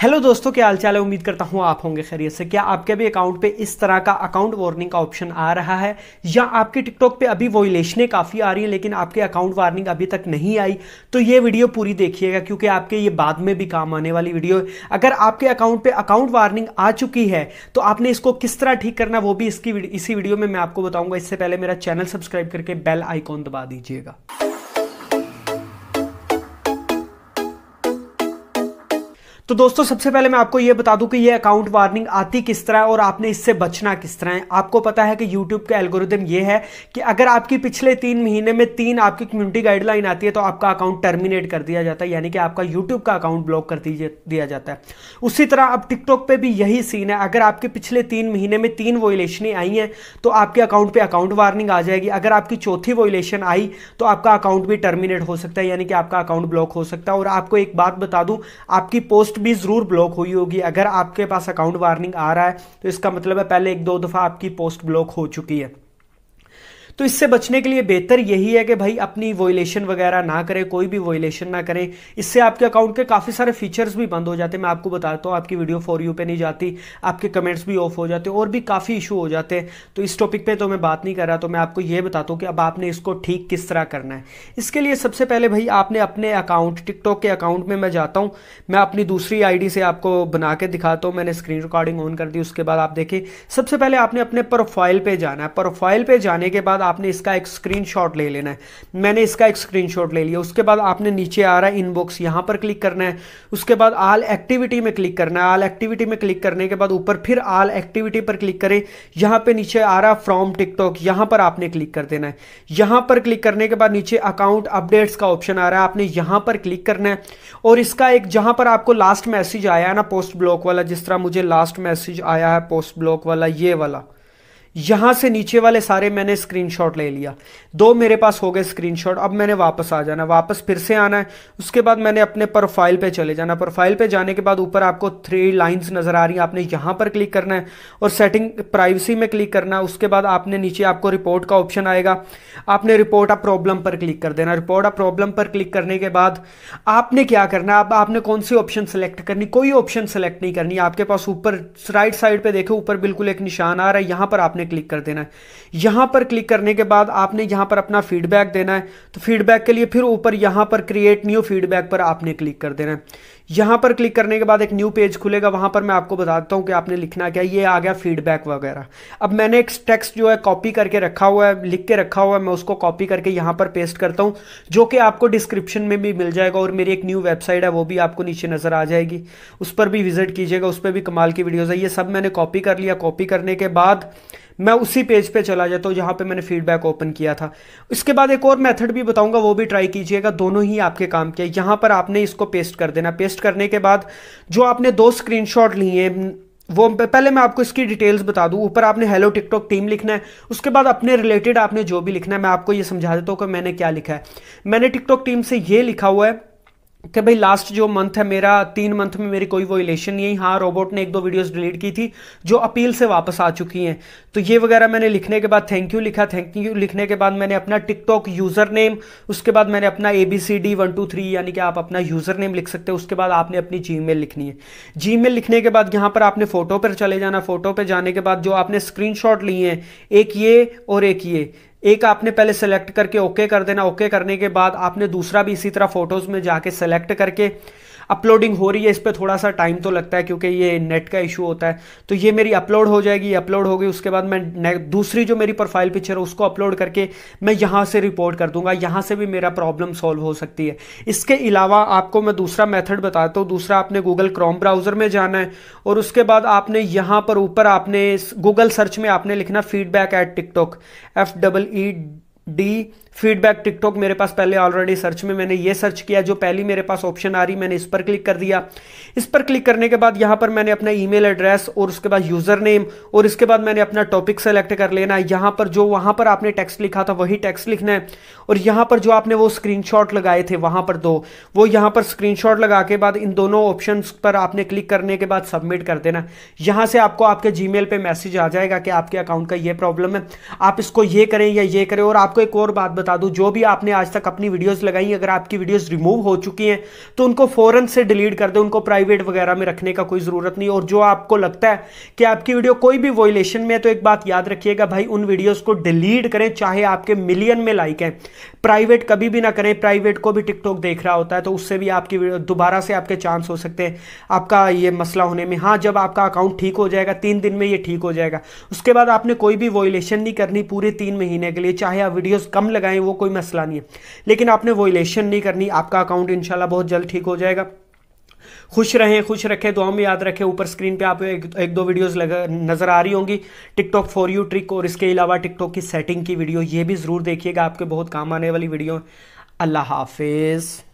hello दोस्तों क्या हालचाल है उम्मीद करता हूँ आप होंगे खैरियत से क्या आपके भी अकाउंट पे इस तरह का अकाउंट वार्निंग का ऑप्शन आ रहा है या आपके टिकटॉक पे अभी वॉयलेशनें काफ़ी आ रही हैं लेकिन आपके अकाउंट वार्निंग अभी तक नहीं आई तो ये वीडियो पूरी देखिएगा क्योंकि आपके ये बाद में भी काम आने वाली वीडियो है अगर आपके अकाउंट पर अकाउंट वार्निंग आ चुकी है तो आपने इसको किस तरह ठीक करना वो भी इसकी इसी वीडियो में मैं आपको बताऊँगा इससे पहले मेरा चैनल सब्सक्राइब करके बेल आइकॉन दबा दीजिएगा तो दोस्तों सबसे पहले मैं आपको यह बता दूं कि ये अकाउंट वार्निंग आती किस तरह है और आपने इससे बचना किस तरह है आपको पता है कि यूट्यूब का एल्गोरिदम ये है कि अगर आपकी पिछले तीन महीने में तीन आपकी कम्युनिटी गाइडलाइन आती है तो आपका अकाउंट टर्मिनेट कर दिया जाता है यानी कि आपका यूट्यूब का अकाउंट ब्लॉक कर दिया जाता है उसी तरह अब टिकटॉक पर भी यही सीन है अगर आपके पिछले तीन महीने में तीन वोलेशनें आई हैं तो आपके अकाउंट पर अकाउंट वार्निंग आ जाएगी अगर आपकी चौथी वोलेशन आई तो आपका अकाउंट भी टर्मिनेट हो सकता है यानी कि आपका अकाउंट ब्लॉक हो सकता है और आपको एक बात बता दूँ आपकी पोस्ट भी ज़रूर ब्लॉक हुई होगी अगर आपके पास अकाउंट वार्निंग आ रहा है तो इसका मतलब है पहले एक दो दफ़ा आपकी पोस्ट ब्लॉक हो चुकी है तो इससे बचने के लिए बेहतर यही है कि भाई अपनी वोलेशन वगैरह ना करें कोई भी वोलेशन ना करें इससे आपके अकाउंट के काफ़ी सारे फीचर्स भी बंद हो जाते हैं मैं आपको बताता हूँ आपकी वीडियो फॉर यू पे नहीं जाती आपके कमेंट्स भी ऑफ हो जाते और भी काफ़ी इशू हो जाते हैं तो इस टॉपिक पर तो मैं बात नहीं कर रहा तो मैं आपको ये बताता हूँ कि अब आपने इसको ठीक किस तरह करना है इसके लिए सबसे पहले भाई आपने अपने अकाउंट टिकटॉक के अकाउंट में मैं जाता हूँ मैं अपनी दूसरी आई से आपको बना के दिखाता हूँ मैंने स्क्रीन रिकॉर्डिंग ऑन कर दी उसके बाद आप देखें सबसे पहले आपने अपने प्रोफाइल पर जाना है प्रोफाइल पर जाने के बाद आपने इसका एक स्क्रीनशॉट ले लेना है मैंने इसका एक स्क्रीनशॉट ले लिया उसके बाद आपने नीचे आ रहा है इनबॉक्स यहाँ पर क्लिक करना है उसके बाद आल एक्टिविटी में क्लिक करना है आल एक्टिविटी में क्लिक करने के बाद ऊपर फिर आल एक्टिविटी पर क्लिक करें यहाँ पर नीचे आ रहा फ्रॉम टिकटॉक यहाँ पर आपने क्लिक कर देना है यहाँ पर क्लिक करने के बाद नीचे अकाउंट अपडेट्स का ऑप्शन आ रहा है आपने यहाँ पर क्लिक करना है और इसका एक जहाँ पर आपको लास्ट मैसेज आया है ना पोस्ट ब्लॉक वाला जिस तरह मुझे लास्ट मैसेज आया है पोस्ट ब्लॉक वाला ये वाला यहां से नीचे वाले सारे मैंने स्क्रीनशॉट ले लिया दो मेरे पास हो गए स्क्रीनशॉट अब मैंने वापस आ जाना वापस फिर से आना है उसके बाद मैंने अपने प्रोफाइल पे चले जाना प्रोफाइल पे जाने के बाद ऊपर आपको थ्री लाइंस नज़र आ रही है आपने यहां पर क्लिक करना है और सेटिंग प्राइवेसी में क्लिक करना है उसके बाद आपने नीचे आपको रिपोर्ट का ऑप्शन आएगा आपने रिपोर्ट ऑफ प्रॉब्लम पर क्लिक कर देना रिपोर्ट ऑफ प्रॉब्लम पर क्लिक करने के बाद आपने क्या करना है अब आपने कौन सी ऑप्शन सेलेक्ट करनी कोई ऑप्शन सेलेक्ट नहीं करनी आपके पास ऊपर राइट साइड पर देखो ऊपर बिल्कुल एक निशान आ रहा है यहां पर आपने आपने क्लिक कर देना है यहाँ पर क्लिक करने के बाद आपने यहाँ पर अपना फीडबैक देना है तो फीडबैक के लिए फिर ऊपर यहाँ पर क्रिएट न्यू फीडबैक पर आपने क्लिक कर देना है यहां पर क्लिक करने के बाद एक न्यू पेज खुलेगा वहां पर मैं आपको बताता हूं कि आपने लिखना क्या ये आ गया फीडबैक वगैरह अब मैंने एक टेक्स्ट जो है कॉपी करके रखा हुआ है लिख के रखा हुआ है मैं उसको कॉपी करके यहां पर पेस्ट करता हूं जो कि आपको डिस्क्रिप्शन में भी मिल जाएगा और मेरी एक न्यू वेबसाइट है वो भी आपको नीचे नजर आ जाएगी उस पर भी विजिट कीजिएगा उस पर भी कमाल की वीडियोज है ये सब मैंने कॉपी कर लिया कॉपी करने के बाद मैं उसी पेज पे चला जाता हूँ जहाँ पे मैंने फीडबैक ओपन किया था इसके बाद एक और मेथड भी बताऊंगा वो भी ट्राई कीजिएगा दोनों ही आपके काम के यहाँ पर आपने इसको पेस्ट कर देना पेस्ट पोस्ट करने के बाद जो आपने दो स्क्रीनशॉट लिए वो पहले मैं आपको इसकी डिटेल्स बता दूं ऊपर आपने हेलो टिकटॉक टीम लिखना है उसके बाद अपने रिलेटेड आपने जो भी लिखना है मैं आपको ये समझा देता हूँ कि मैंने क्या लिखा है मैंने टिकटॉक टीम से ये लिखा हुआ है कि भाई लास्ट जो मंथ है मेरा तीन मंथ में मेरी कोई वो इलेशन नहीं है हाँ रोबोट ने एक दो वीडियोस डिलीट की थी जो अपील से वापस आ चुकी हैं तो ये वगैरह मैंने लिखने के बाद थैंक यू लिखा थैंक यू लिखने के बाद मैंने अपना टिकटॉक यूज़र नेम उसके बाद मैंने अपना A B C D one two three यानी कि आप अपना यूज़र नेम लिख सकते हैं उसके बाद आपने अपनी जी लिखनी है जी लिखने के बाद यहाँ पर आपने फ़ोटो पर चले जाना फ़ोटो पर जाने के बाद जो आपने स्क्रीन लिए हैं एक ये और एक ये एक आपने पहले सेलेक्ट करके ओके कर देना ओके करने के बाद आपने दूसरा भी इसी तरह फोटोज में जाके सेलेक्ट करके अपलोडिंग हो रही है इस पर थोड़ा सा टाइम तो लगता है क्योंकि ये नेट का इशू होता है तो ये मेरी अपलोड हो जाएगी अपलोड होगी उसके बाद मैं दूसरी जो मेरी प्रोफाइल पिक्चर है उसको अपलोड करके मैं यहाँ से रिपोर्ट कर दूंगा यहाँ से भी मेरा प्रॉब्लम सॉल्व हो सकती है इसके अलावा आपको मैं दूसरा मेथड बताता हूँ दूसरा आपने गूगल क्रोम ब्राउज़र में जाना है और उसके बाद आपने यहाँ पर ऊपर आपने गूगल सर्च में आपने लिखना feedback at TikTok F double E D feedback TikTok मेरे पास पहले ऑलरेडी सर्च में मैंने ये सर्च किया जो पहली मेरे पास ऑप्शन आ रही मैंने इस पर क्लिक कर दिया इस पर क्लिक करने के बाद यहाँ पर मैंने अपना ईमेल एड्रेस और उसके बाद यूज़र नेम और इसके बाद मैंने अपना टॉपिक सेलेक्ट कर लेना है यहाँ पर जो वहाँ पर आपने टेक्स्ट लिखा था वही टेक्स्ट लिखना है और यहाँ पर जो आपने वो स्क्रीन लगाए थे वहाँ पर दो वो यहाँ पर स्क्रीन लगा के बाद इन दोनों ऑप्शन पर आपने क्लिक करने के बाद सबमिट कर देना यहाँ से आपको आपके जी मेल मैसेज आ जाएगा कि आपके अकाउंट का ये प्रॉब्लम है आप इसको ये करें या ये करें और आपको एक और बात बता बता दूं जो भी आपने आज तक अपनी वीडियोस लगाई अगर आपकी वीडियोस रिमूव हो चुकी हैं तो उनको फौरन से डिलीट कर दें उनको प्राइवेट वगैरह में रखने का कोई ज़रूरत नहीं और जो आपको लगता है कि आपकी वीडियो कोई भी वॉयलेशन में है तो एक बात याद रखिएगा भाई उन वीडियोज़ को डिलीट करें चाहे आपके मिलियन में लाइक है प्राइवेट कभी भी ना करें प्राइवेट को भी टिकटॉक देख रहा होता है तो उससे भी आपकी दोबारा से आपके चांस हो सकते हैं आपका ये मसला होने में हाँ जब आपका अकाउंट ठीक हो जाएगा तीन दिन में ये ठीक हो जाएगा उसके बाद आपने कोई भी वॉयलेशन नहीं करनी पूरे तीन महीने के लिए चाहे आप वीडियोस कम लगाएं जाएँ वो कोई मसला नहीं है लेकिन आपने वोलेशन नहीं करनी आपका अकाउंट इनशाला बहुत जल्द ठीक हो जाएगा खुश रहें खुश रखें दुआ में याद रखें ऊपर स्क्रीन पे आप एक, एक दो वीडियोस लगा नज़र आ रही होंगी टिकटॉक फॉर यू ट्रिक और इसके अलावा टिकटॉक की सेटिंग की वीडियो ये भी ज़रूर देखिएगा आपके बहुत काम आने वाली वीडियो अल्लाह हाफिज़